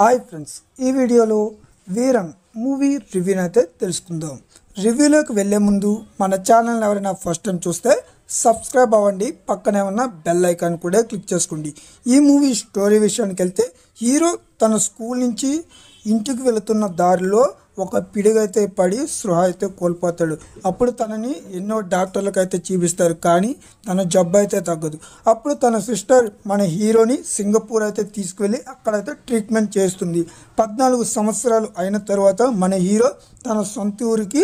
hi friends ఈ వీడియోలో వీరం మూవీ రివ్యూని అయితే తెలుసుకుందాం రివ్యూలోకి వెళ్లే ముందు మన ఛానల్ ఎవరైనా ఫస్ట్ టైం చూస్తే సబ్స్క్రైబ్ అవ్వండి పక్కనే ఉన్న బెల్ ఐకాన్ కూడా క్లిక్ చేసుకోండి ఈ మూవీ స్టోరీ విషయానికి వెళ్తే హీరో తన స్కూల్ నుంచి ఇంటికి వెళుతున్న దారిలో ఒక పిడుగైతే పడి సృహ అయితే కోల్పోతాడు అప్పుడు తనని ఎన్నో డాక్టర్లకు అయితే చూపిస్తారు కానీ తన జబ్బు అయితే తగ్గదు అప్పుడు తన సిస్టర్ మన హీరోని సింగపూర్ అయితే తీసుకువెళ్ళి అక్కడైతే ట్రీట్మెంట్ చేస్తుంది పద్నాలుగు సంవత్సరాలు అయిన తర్వాత మన హీరో తన సొంత ఊరికి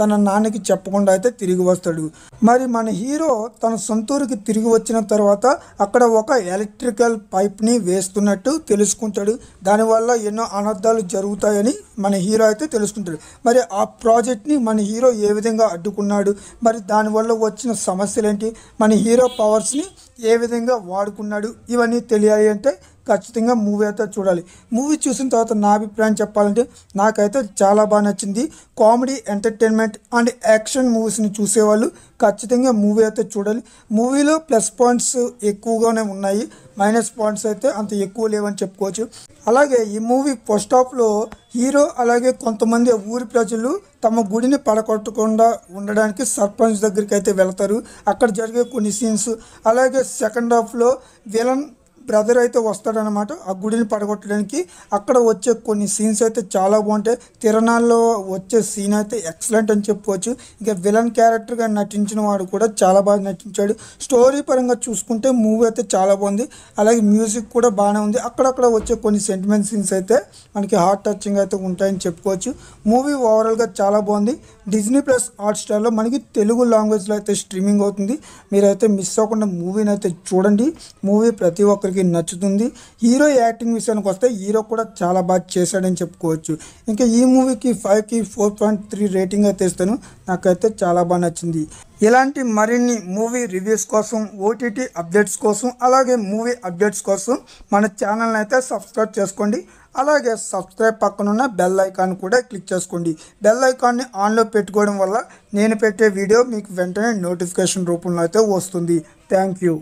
తన నాన్నకి చెప్పకుండా అయితే తిరిగి వస్తాడు మరి మన హీరో తన సొంతూరుకి తిరిగి వచ్చిన తర్వాత అక్కడ ఒక ఎలక్ట్రికల్ పైప్ని వేస్తున్నట్టు తెలుసుకుంటాడు దానివల్ల ఎన్నో అనర్థాలు జరుగుతాయని మన హీరో అయితే తెలుసుకుంటాడు మరి ఆ ప్రాజెక్ట్ని మన హీరో ఏ విధంగా అడ్డుకున్నాడు మరి దానివల్ల వచ్చిన సమస్యలేంటి మన హీరో పవర్స్ని ఏ విధంగా వాడుకున్నాడు ఇవన్నీ తెలియాలి అంటే ఖచ్చితంగా మూవీ అయితే చూడాలి మూవీ చూసిన తర్వాత నా అభిప్రాయం చెప్పాలంటే నాకైతే చాలా బాగా నచ్చింది కామెడీ ఎంటర్టైన్మెంట్ అండ్ యాక్షన్ మూవీస్ని చూసేవాళ్ళు ఖచ్చితంగా మూవీ అయితే చూడాలి మూవీలో ప్లస్ పాయింట్స్ ఎక్కువగానే ఉన్నాయి మైనస్ పాయింట్స్ అయితే అంత ఎక్కువ లేవని చెప్పుకోవచ్చు అలాగే ఈ మూవీ ఫస్ట్ హాఫ్లో హీరో అలాగే కొంతమంది ఊరి ప్రజలు తమ గుడిని పడగొట్టకుండా ఉండడానికి సర్పంచ్ దగ్గరికి అయితే వెళ్తారు అక్కడ జరిగే కొన్ని సీన్స్ అలాగే సెకండ్ హాఫ్లో విలన్ బ్రదర్ అయితే వస్తాడనమాట ఆ గుడిని పడగొట్టడానికి అక్కడ వచ్చే కొన్ని సీన్స్ అయితే చాలా బాగుంటాయి తిరణాల్లో వచ్చే సీన్ అయితే ఎక్సలెంట్ అని చెప్పుకోవచ్చు ఇంకా విలన్ క్యారెక్టర్గా నటించిన వాడు కూడా చాలా బాగా నటించాడు స్టోరీ పరంగా చూసుకుంటే మూవీ అయితే చాలా బాగుంది అలాగే మ్యూజిక్ కూడా బాగానే ఉంది అక్కడక్కడ వచ్చే కొన్ని సెంటిమెంట్ సీన్స్ అయితే మనకి హార్ట్ టచింగ్ అయితే ఉంటాయని చెప్పుకోవచ్చు మూవీ ఓవరాల్గా చాలా బాగుంది డిజ్నీ ప్లస్ హాట్స్టార్లో మనకి తెలుగు లాంగ్వేజ్లో అయితే స్ట్రీమింగ్ అవుతుంది మీరైతే మిస్ అవ్వకుండా మూవీని అయితే చూడండి మూవీ ప్రతి ఒక్కరికి అందరికి నచ్చుతుంది హీరో యాక్టింగ్ విషయానికి వస్తే హీరో కూడా చాలా బాగా చేశాడని చెప్పుకోవచ్చు ఇంకా ఈ మూవీకి ఫైవ్కి ఫోర్ పాయింట్ త్రీ రేటింగ్ అయితే ఇస్తాను నాకైతే చాలా బాగా నచ్చింది ఇలాంటి మరిన్ని మూవీ రివ్యూస్ కోసం ఓటీటీ అప్డేట్స్ కోసం అలాగే మూవీ అప్డేట్స్ కోసం మన ఛానల్ని అయితే సబ్స్క్రైబ్ చేసుకోండి అలాగే సబ్స్క్రైబ్ పక్కనున్న బెల్ ఐకాన్ కూడా క్లిక్ చేసుకోండి బెల్ ఐకాన్ని ఆన్లో పెట్టుకోవడం వల్ల నేను పెట్టే వీడియో మీకు వెంటనే నోటిఫికేషన్ రూపంలో అయితే వస్తుంది థ్యాంక్ యూ